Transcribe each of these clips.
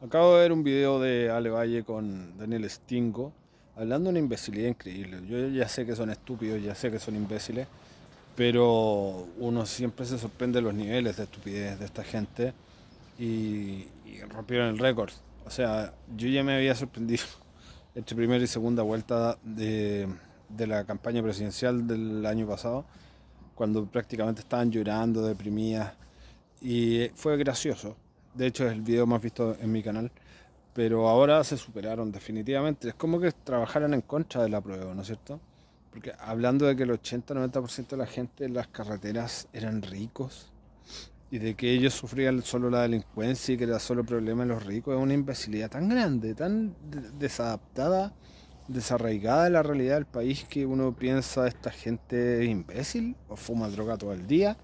Acabo de ver un video de Ale Valle con Daniel Stingo hablando de una imbecilidad increíble. Yo ya sé que son estúpidos, ya sé que son imbéciles, pero uno siempre se sorprende los niveles de estupidez de esta gente y, rompieron el récord. O sea, yo ya me había sorprendido entre primera y segunda vuelta de, de la campaña presidencial del año pasado, cuando prácticamente estaban llorando, deprimidas, y fue gracioso de hecho es el video más visto en mi canal, pero ahora se superaron definitivamente. Es como que trabajaron en contra de la prueba, ¿no es cierto? Porque hablando de que el 80-90% de la gente en las carreteras eran ricos y de que ellos sufrían solo la delincuencia y que era solo problema de los ricos, es una imbecilidad tan grande, tan desadaptada, desarraigada de la realidad del país que uno piensa esta gente es imbécil o fuma droga todo el día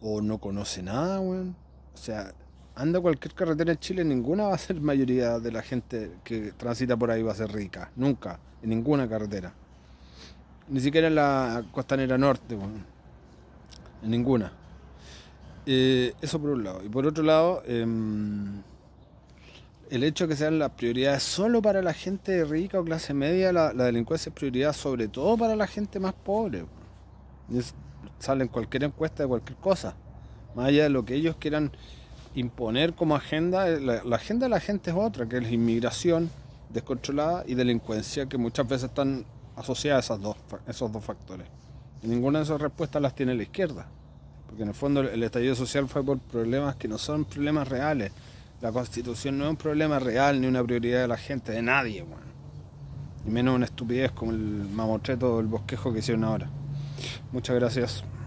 o no conoce nada, weón. O sea, anda cualquier carretera en Chile, ninguna va a ser mayoría de la gente que transita por ahí va a ser rica. Nunca, en ninguna carretera. Ni siquiera en la costanera norte, en ninguna. Eh, eso por un lado. Y por otro lado, em, el hecho que sean las prioridades solo para la gente rica o clase media, la, delincuencia es prioridad sobre todo para la gente más pobre. sale en cualquier encuesta de cualquier cosa. Más allá de lo que ellos quieran imponer como agenda, eh, la, agenda de la gente es otra, que es inmigración descontrolada y delincuencia, que muchas veces están asociadas a esas dos, esos dos factores. Y ninguna de esas respuestas las tiene la izquierda, porque en el fondo el estallido social fue por problemas que no son problemas reales. La constitución no es un problema real ni una prioridad de la gente, de nadie, bueno. y menos una estupidez como el mamotreto o el bosquejo que hicieron ahora. Muchas gracias.